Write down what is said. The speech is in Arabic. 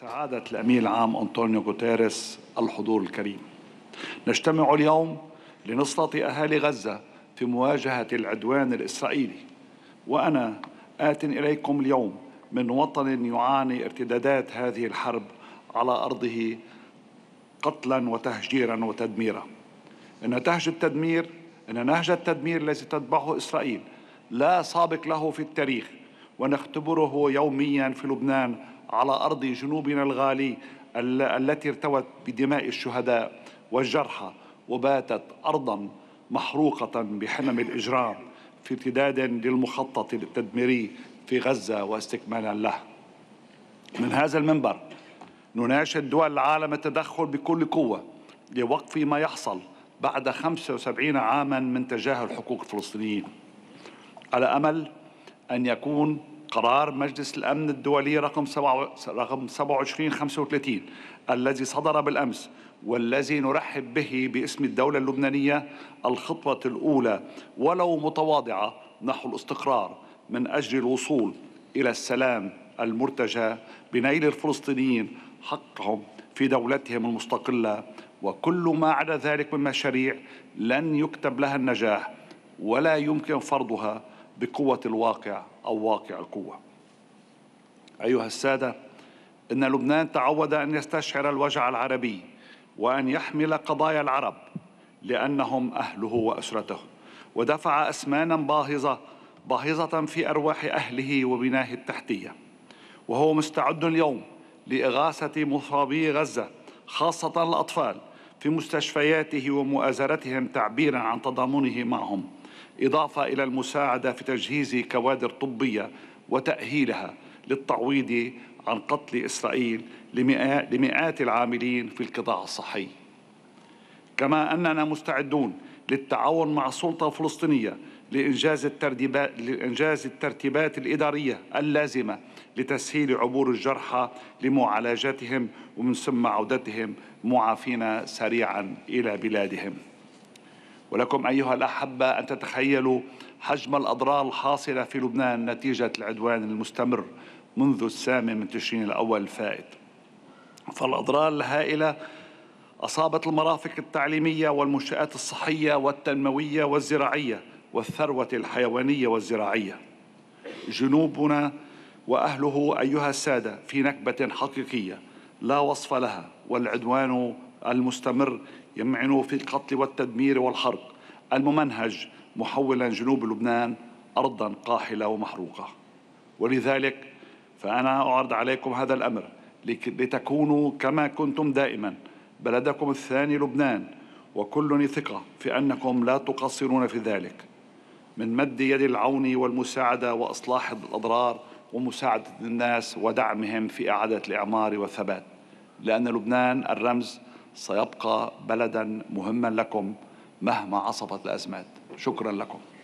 سعادة الأمين العام أنطونيو غوتيريس الحضور الكريم نجتمع اليوم لنستطيع أهالي غزة في مواجهة العدوان الإسرائيلي وأنا آت إليكم اليوم من وطن يعاني ارتدادات هذه الحرب على أرضه قتلا وتهجيرا وتدميرا إن نهج التدمير إن نهج التدمير الذي تتبعه إسرائيل لا سابق له في التاريخ ونختبره يوميا في لبنان على أرض جنوبنا الغالي التي ارتوت بدماء الشهداء والجرحى وباتت أرضا محروقة بحمم الإجرام في امتداد للمخطط التدميري في غزة واستكمالا له من هذا المنبر نناشد دول العالم التدخل بكل قوة لوقف ما يحصل بعد 75 عاما من تجاهل حقوق الفلسطينيين على أمل أن يكون قرار مجلس الأمن الدولي رقم رقم 2735 الذي صدر بالأمس والذي نرحب به باسم الدولة اللبنانية الخطوة الأولى ولو متواضعة نحو الاستقرار من أجل الوصول إلى السلام المرتجى بنيل الفلسطينيين حقهم في دولتهم المستقلة وكل ما عدا ذلك من مشاريع لن يكتب لها النجاح ولا يمكن فرضها بقوة الواقع أو واقع القوة أيها السادة إن لبنان تعود أن يستشعر الوجع العربي وأن يحمل قضايا العرب لأنهم أهله وأسرته ودفع أسمانا باهظة باهظة في أرواح أهله وبناه التحتية وهو مستعد اليوم لإغاثة مصابي غزة خاصة الأطفال في مستشفياته ومؤازرتهم تعبيرا عن تضامنه معهم إضافة إلى المساعدة في تجهيز كوادر طبية وتأهيلها للتعويض عن قتل إسرائيل لمئات العاملين في القطاع الصحي كما أننا مستعدون للتعاون مع السلطة الفلسطينية لإنجاز الترتيبات, لإنجاز الترتيبات الإدارية اللازمة لتسهيل عبور الجرحى لمعالجتهم ومن ثم عودتهم معافين سريعا إلى بلادهم ولكم أيها الأحبة أن تتخيلوا حجم الأضرار الحاصلة في لبنان نتيجة العدوان المستمر منذ الثامن من تشرين الأول الفائت فالأضرار الهائلة أصابت المرافق التعليمية والمنشآت الصحية والتنموية والزراعية والثروة الحيوانية والزراعية جنوبنا وأهله أيها السادة في نكبة حقيقية لا وصف لها والعدوان المستمر يمعن في القتل والتدمير والحرق الممنهج محولا جنوب لبنان أرضا قاحلة ومحروقة ولذلك فأنا أعرض عليكم هذا الأمر لتكونوا كما كنتم دائما بلدكم الثاني لبنان وكلني ثقة في أنكم لا تقصرون في ذلك من مد يد العون والمساعدة وإصلاح الأضرار ومساعدة الناس ودعمهم في إعادة الإعمار والثبات لأن لبنان الرمز سيبقى بلدا مهما لكم مهما عصفت الازمات شكرا لكم